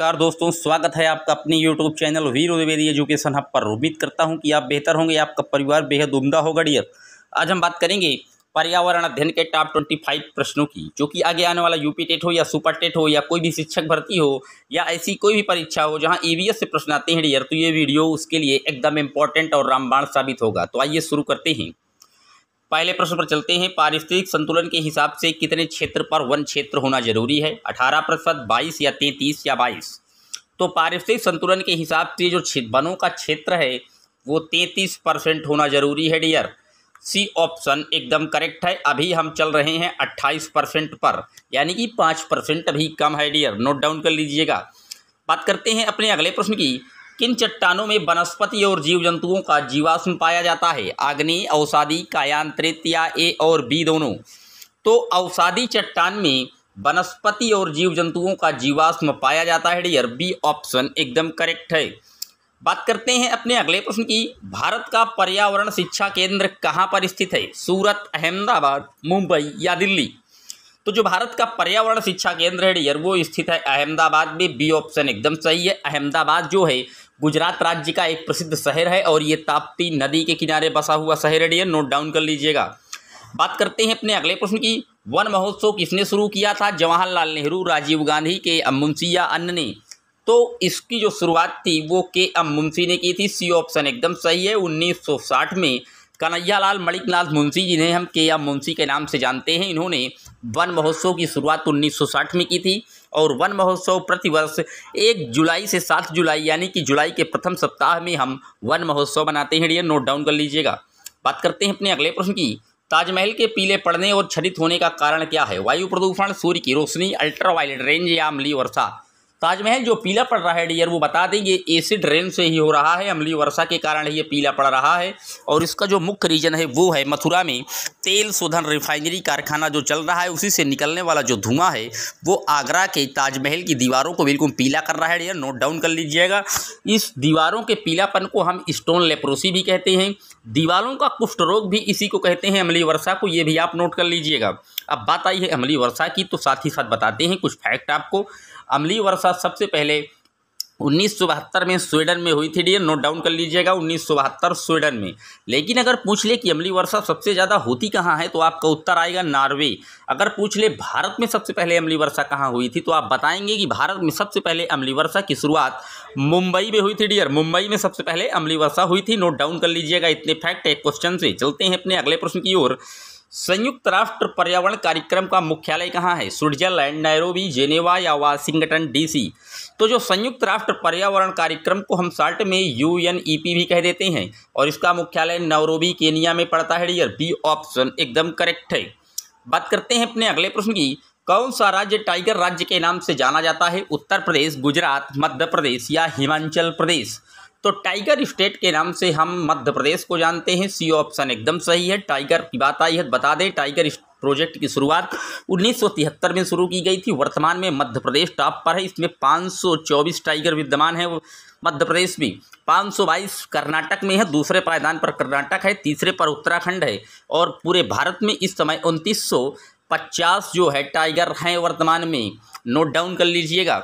नमस्कार दोस्तों स्वागत है आपका अपने YouTube channel Veer Dwivedi education hub पर उम्मीद करता हूं कि आप बेहतर होंगे आपका परिवार बेहद उमदा होगा डियर आज हम बात करेंगे पर्यावरण अध्ययन के टॉप ट्वेंटी फाइव प्रश्नों की जो कि आगे आने वाला यूपी टेट हो या सुपर टेट हो या कोई भी शिक्षक भर्ती हो या ऐसी कोई भी परीक्षा हो जहाँ ईवीएस e से प्रश्न आते हैं डियर तो ये वीडियो उसके लिए एकदम इम्पॉर्टेंट और रामबाण साबित होगा तो आइए शुरू करते हैं पहले प्रश्न पर चलते हैं पारिस्थितिक संतुलन के हिसाब से कितने क्षेत्र पर वन क्षेत्र होना जरूरी है अठारह प्रतिशत बाईस या तैंतीस या बाईस तो पारिस्थितिक संतुलन के हिसाब से जो वनों का क्षेत्र है वो तैंतीस परसेंट होना जरूरी है डियर सी ऑप्शन एकदम करेक्ट है अभी हम चल रहे हैं अट्ठाईस परसेंट पर यानी कि पाँच परसेंट अभी कम है डियर नोट डाउन कर लीजिएगा बात करते हैं अपने अगले प्रश्न की किन चट्टानों में वनस्पति और जीव जंतुओं का जीवाश्म पाया जाता है अग्नि अवसादी कायांत्रित या ए और बी दोनों तो औषादी चट्टान में वनस्पति और जीव जंतुओं का जीवाश्म पाया जाता है डियर बी ऑप्शन एकदम करेक्ट है बात करते हैं अपने अगले प्रश्न की भारत का पर्यावरण शिक्षा केंद्र कहाँ पर स्थित है सूरत अहमदाबाद मुंबई या दिल्ली तो जो भारत का पर्यावरण शिक्षा केंद्र है डियर वो स्थित है अहमदाबाद में बी ऑप्शन एकदम सही है अहमदाबाद जो है गुजरात राज्य का एक प्रसिद्ध शहर है और ये ताप्ती नदी के किनारे बसा हुआ शहर है नोट डाउन कर लीजिएगा बात करते हैं अपने अगले प्रश्न की वन महोत्सव किसने शुरू किया था जवाहरलाल नेहरू राजीव गांधी के एम मुंशिया अन्य ने तो इसकी जो शुरुआत थी वो के एम मुंशी ने की थी सी ऑप्शन एकदम सही है 1960 में कन्हैयालाल मणिकनाथ मुंशी जिन्हें हम के एम मुंशी के नाम से जानते हैं इन्होंने वन महोत्सव की शुरुआत 1960 में की थी और वन महोत्सव प्रतिवर्ष एक जुलाई से सात जुलाई यानी कि जुलाई के प्रथम सप्ताह में हम वन महोत्सव मनाते हैं डियर नोट डाउन कर लीजिएगा बात करते हैं अपने अगले प्रश्न की ताजमहल के पीले पड़ने और क्षरित होने का कारण क्या है वायु प्रदूषण सूर्य की रोशनी अल्ट्रावायलेट रेंज या अमली वर्षा ताजमहल जो पीला पड़ रहा है डियर वो बता दें ये एसिड रेन से ही हो रहा है अमली वर्षा के कारण ये पीला पड़ रहा है और इसका जो मुख्य रीजन है वो है मथुरा में तेल शोधन रिफाइनरी कारखाना जो चल रहा है उसी से निकलने वाला जो धुआं है वो आगरा के ताजमहल की दीवारों को बिल्कुल पीला कर रहा है डियर नोट डाउन कर लीजिएगा इस दीवारों के पीलापन को हम स्टोन लेप्रोसी भी कहते हैं दीवारों का कुष्ठ रोग भी इसी को कहते हैं अमली वर्षा को ये भी आप नोट कर लीजिएगा अब बात आई है अमली वर्षा की तो साथ ही साथ बताते हैं कुछ फैक्ट आपको अमली वर्षा सबसे पहले उन्नीस में स्वीडन में हुई थी डी नोट डाउन कर लीजिएगा उन्नीस स्वीडन में लेकिन अगर पूछ ले कि अमली वर्षा सबसे ज़्यादा होती कहाँ है तो आपका उत्तर आएगा नॉर्वे अगर पूछ ले भारत में सबसे पहले अमली वर्षा कहाँ हुई थी तो आप बताएंगे कि भारत में सबसे पहले अमली वर्षा की शुरुआत मुंबई में हुई थी डियर मुंबई में सबसे पहले अमली वर्षा हुई थी नोट डाउन कर लीजिएगा इतने फैक्ट एक क्वेश्चन से चलते हैं अपने अगले प्रश्न की ओर संयुक्त राष्ट्र पर्यावरण कार्यक्रम का मुख्यालय कहाँ है स्विट्जरलैंड नैरोबी जेनेवा या वाशिंगटन डीसी तो जो संयुक्त राष्ट्र पर्यावरण कार्यक्रम को हम शार्ट में यू एन ई पी भी कह देते हैं और इसका मुख्यालय नैरोबी केनिया में पड़ता है डियर बी ऑप्शन एकदम करेक्ट है बात करते हैं अपने अगले प्रश्न की कौन सा राज्य टाइगर राज्य के नाम से जाना जाता है उत्तर प्रदेश गुजरात मध्य प्रदेश या हिमाचल प्रदेश तो टाइगर स्टेट के नाम से हम मध्य प्रदेश को जानते हैं सी ऑप्शन एकदम सही है टाइगर की बात आई है तो बता दें टाइगर प्रोजेक्ट की शुरुआत 1973 में शुरू की गई थी वर्तमान में मध्य प्रदेश टॉप पर है इसमें 524 टाइगर विद्यमान है मध्य प्रदेश में 522 कर्नाटक में है दूसरे पायदान पर कर्नाटक है तीसरे पर उत्तराखंड है और पूरे भारत में इस समय उनतीस पचास जो है टाइगर हैं वर्तमान में नोट डाउन कर लीजिएगा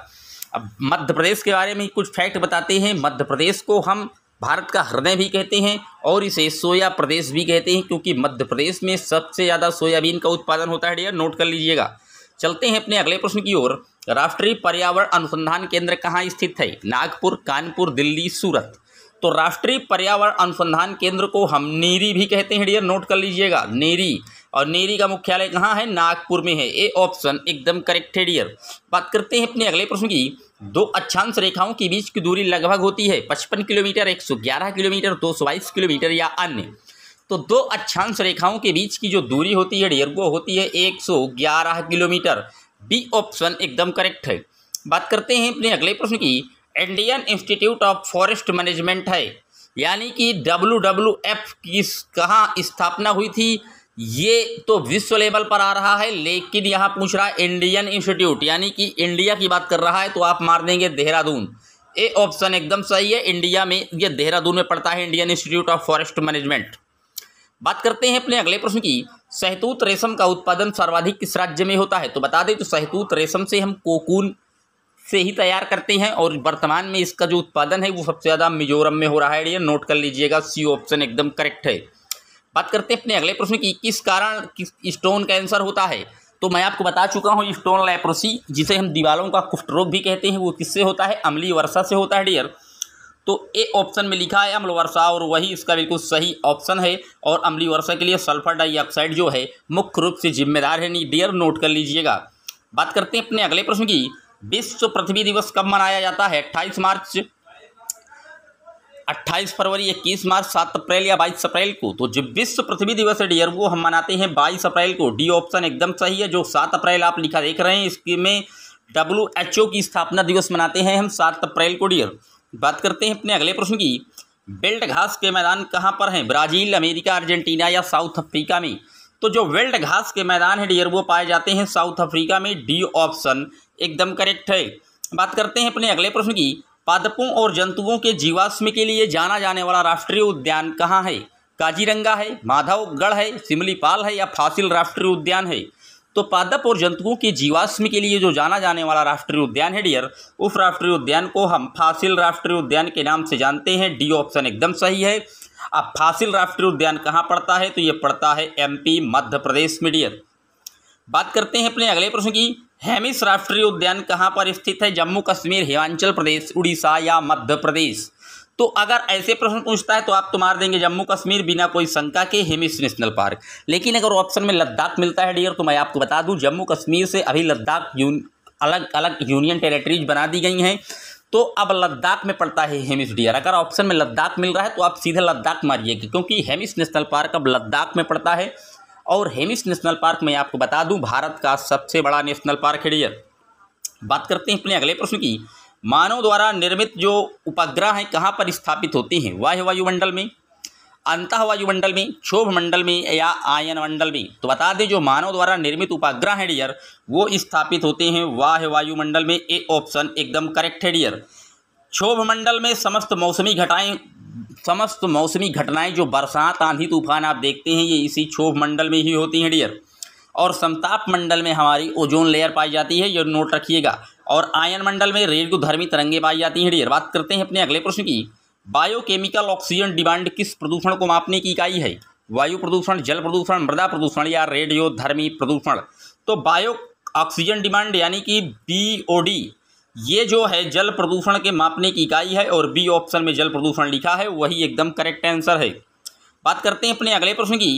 अब मध्य प्रदेश के बारे में कुछ फैक्ट बताते हैं मध्य प्रदेश को हम भारत का हृदय भी कहते हैं और इसे सोया प्रदेश भी कहते हैं क्योंकि मध्य प्रदेश में सबसे ज़्यादा सोयाबीन का उत्पादन होता है डियर नोट कर लीजिएगा चलते हैं अपने अगले प्रश्न की ओर राष्ट्रीय पर्यावरण अनुसंधान केंद्र कहाँ स्थित है नागपुर कानपुर दिल्ली सूरत तो राष्ट्रीय पर्यावरण अनुसंधान केंद्र को हम नेरी भी कहते हैं डियर नोट कर लीजिएगा नेरी और नेरी का मुख्यालय कहाँ है नागपुर में है ए ऑप्शन एकदम करेक्ट है डियर बात करते हैं अपने अगले प्रश्न की दो अक्षांश रेखाओं के बीच की दूरी लगभग होती है पचपन किलोमीटर एक सौ ग्यारह किलोमीटर दो सौ बाईस किलोमीटर या अन्य तो दो अक्षांश रेखाओं के बीच की जो दूरी होती है डियर वो होती है एक सौ ग्यारह किलोमीटर बी ऑप्शन एकदम करेक्ट है बात करते हैं अपने अगले प्रश्न की Indian Institute of Forest Management है यानी कि डब्ल्यू डब्ल्यू एफ की कहाँ स्थापना हुई थी ये तो विश्व लेवल पर आ रहा है लेकिन यहाँ पूछ रहा है इंडियन इंस्टीट्यूट यानी कि इंडिया की बात कर रहा है तो आप मार देंगे देहरादून ए ऑप्शन एकदम सही है इंडिया में ये देहरादून में पड़ता है Indian Institute of Forest Management बात करते हैं अपने अगले प्रश्न की सहतूत रेशम का उत्पादन सर्वाधिक किस राज्य में होता है तो बता दें तो सहतूत रेशम से हम कोकून से ही तैयार करते हैं और वर्तमान में इसका जो उत्पादन है वो सबसे ज़्यादा मिजोरम में हो रहा है नोट कर लीजिएगा सी ऑप्शन एकदम करेक्ट है बात करते हैं अपने अगले प्रश्न की किस कारण किस स्टोन कैंसर होता है तो मैं आपको बता चुका हूँ स्टोन लेप्रोसी जिसे हम दीवारों का कुष्ठ रोग भी कहते हैं वो किससे होता है अमली वर्षा से होता है डियर तो ए ऑप्शन में लिखा है अम्ल वर्षा और वही इसका बिल्कुल सही ऑप्शन है और अम्लीय वर्षा के लिए सल्फर डाइऑक्साइड जो है मुख्य रूप से जिम्मेदार है नहीं डियर नोट कर लीजिएगा बात करते हैं अपने अगले प्रश्न की विश्व पृथ्वी दिवस कब मनाया जाता है अट्ठाईस मार्च अट्ठाईस फरवरी इक्कीस मार्च सात अप्रैल या बाईस अप्रैल को तो जो विश्व पृथ्वी दिवस है डियर वो हम मनाते हैं बाईस अप्रैल को डी ऑप्शन एकदम सही है जो सात अप्रैल आप लिखा देख रहे हैं इसके में डब्ल्यू एच ओ की स्थापना दिवस मनाते हैं हम सात अप्रैल को डियर बात करते हैं अपने अगले प्रश्न की बेल्ट घास के मैदान कहाँ पर हैं ब्राज़ील अमेरिका अर्जेंटीना या साउथ अफ्रीका में तो जो वेल्ड घास के मैदान है डियर वो पाए जाते हैं साउथ अफ्रीका में डी ऑप्शन एकदम करेक्ट है बात करते हैं अपने अगले प्रश्न की पादपों और जंतुओं के जीवाश्म के लिए जाना जाने वाला राष्ट्रीय उद्यान कहाँ है काजीरंगा है माधवगढ़ है सिमलीपाल है या फासिल राष्ट्रीय उद्यान है तो पादप और जंतुओं के जीवाश्म के लिए जो जाना जाने वाला राष्ट्रीय उद्यान है डियर उस राष्ट्रीय उद्यान को हम फासिल राष्ट्रीय उद्यान के नाम से जानते हैं डी ऑप्शन एकदम सही है अब फासिल राष्ट्रीय उद्यान कहाँ पड़ता है तो ये पड़ता है एमपी मध्य प्रदेश में डियर बात करते हैं अपने अगले प्रश्न की हेमिस राष्ट्रीय उद्यान कहाँ पर स्थित है जम्मू कश्मीर हिमाचल प्रदेश उड़ीसा या मध्य प्रदेश तो अगर ऐसे प्रश्न पूछता है तो आप तो मार देंगे जम्मू कश्मीर बिना कोई शंका के हेमिस नेशनल पार्क लेकिन अगर ऑप्शन में लद्दाख मिलता है डियर तो मैं आपको बता दूं जम्मू कश्मीर से अभी लद्दाख यून अलग अलग यूनियन टेरेटरीज बना दी गई हैं तो अब लद्दाख में पड़ता है हेमिस डियर अगर ऑप्शन में लद्दाख मिल रहा है तो आप सीधे लद्दाख मारिएगा क्योंकि हेमिस नेशनल पार्क अब लद्दाख में पड़ता है और हेमिस नेशनल पार्क मैं आपको बता दूं भारत का सबसे बड़ा नेशनल पार्क है डियर बात करते हैं अपने अगले प्रश्न की मानव द्वारा निर्मित जो उपग्रह हैं कहाँ पर स्थापित होते हैं वाह वायुमंडल में अंत वायुमंडल में क्षोभ मंडल में या आयन मंडल में तो बता दें जो मानव द्वारा निर्मित उपग्रह है डियर वो स्थापित होते हैं वाह वायुमंडल में ए ऑप्शन एकदम करेक्ट है डियर क्षोभ मंडल में समस्त मौसमी घटाएं समस्त मौसमी घटनाएं जो बरसात आंधी तूफान आप देखते हैं ये इसी क्षोभ मंडल में ही होती हैं डियर और समताप मंडल में हमारी ओजोन लेयर पाई जाती है ये नोट रखिएगा और आयन मंडल में धर्मी तरंगे पाई जाती हैं डियर बात करते हैं अपने अगले प्रश्न की बायोकेमिकल ऑक्सीजन डिमांड किस प्रदूषण को मापने की इकाई है वायु प्रदूषण जल प्रदूषण मृदा प्रदूषण या रेडियोधर्मी प्रदूषण तो बायो ऑक्सीजन डिमांड यानी कि बी ये जो है जल प्रदूषण के मापने की इकाई है और बी ऑप्शन में जल प्रदूषण लिखा है वही एकदम करेक्ट आंसर है बात करते हैं अपने अगले प्रश्न की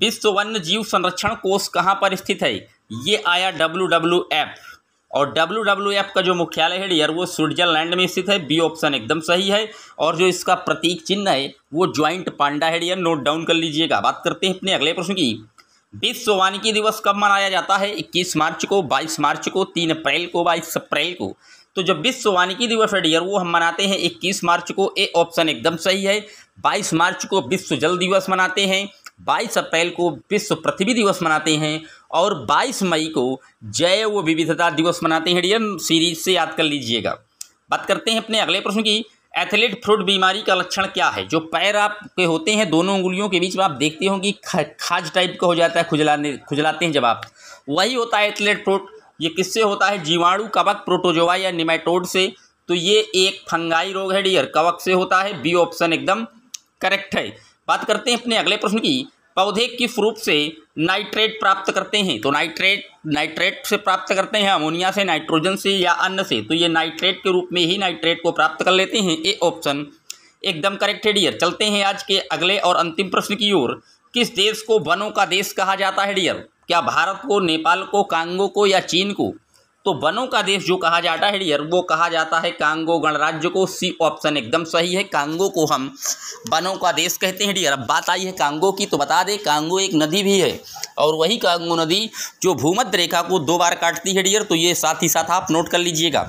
विश्व वन्य जीव संरक्षण कोष कहाँ पर स्थित है ये आया डब्ल्यू डब्ल्यू एफ और डब्ल्यू डब्ल्यू एफ का जो मुख्यालय है डियर वो स्विट्जरलैंड में स्थित है बी ऑप्शन एकदम सही है और जो इसका प्रतीक चिन्ह है वो ज्वाइंट पांडा है डियर नोट डाउन कर लीजिएगा बात करते हैं अपने अगले प्रश्न की विश्व वानिकी दिवस कब मनाया जाता है 21 मार्च को 22 मार्च को 3 अप्रैल को 22 अप्रैल को तो जो विश्व वानिकी दिवस है डियर वो हम मनाते हैं इक्कीस मार्च को ए ऑप्शन एकदम सही है बाईस मार्च को विश्व जल दिवस मनाते हैं बाईस अप्रैल को विश्व पृथ्वी दिवस मनाते हैं और बाईस मई को जैव विविधता दिवस मनाते हैं डियर सीरीज से याद कर लीजिएगा बात करते हैं अपने अगले प्रश्न की एथलेट फ्रूट बीमारी का लक्षण क्या है जो पैर आपके होते हैं दोनों उंगलियों के बीच में आप देखते हो कि खाज टाइप का हो जाता है खुजलाने खुजलाते हैं जब आप वही होता है एथलेट फ्रूट ये किससे होता है जीवाणु कवक प्रोटोजोवा या निमेटोड से तो ये एक फंगाई रोग है डियर कवक से होता है बी ऑप्शन एकदम करेक्ट है बात करते हैं अपने अगले प्रश्न की पौधे किस रूप से नाइट्रेट प्राप्त करते हैं तो नाइट्रेट नाइट्रेट से प्राप्त करते हैं अमोनिया से नाइट्रोजन से या अन्न से तो ये नाइट्रेट के रूप में ही नाइट्रेट को प्राप्त कर लेते हैं ए ऑप्शन एकदम करेक्ट है डियर चलते हैं आज के अगले और अंतिम प्रश्न की ओर किस देश को वनों का देश कहा जाता है डियर क्या भारत को नेपाल को कांगो को या चीन को तो वनों का देश जो कहा जाता है वो कहा जाता है कांगो गणराज्य को सी ऑप्शन एकदम सही है कांगो को हम वनों का देश कहते हैं डियर अब बात आई है कांगो की तो बता दें कांगो एक नदी भी है और वही कांगो नदी जो भूमध्य रेखा को दो बार काटती है डियर तो ये साथ ही साथ आप नोट कर लीजिएगा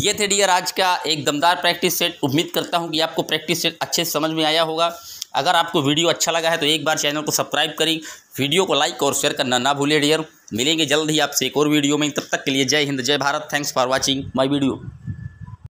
ये थे डियर आज का एक दमदार प्रैक्टिस सेट उम्मीद करता हूँ कि आपको प्रैक्टिस सेट अच्छे समझ में आया होगा अगर आपको वीडियो अच्छा लगा है तो एक बार चैनल को सब्सक्राइब करें वीडियो को लाइक और शेयर करना ना भूलें डियर मिलेंगे जल्द ही आपसे एक और वीडियो में तब तक के लिए जय हिंद जय Bharat thanks for watching my video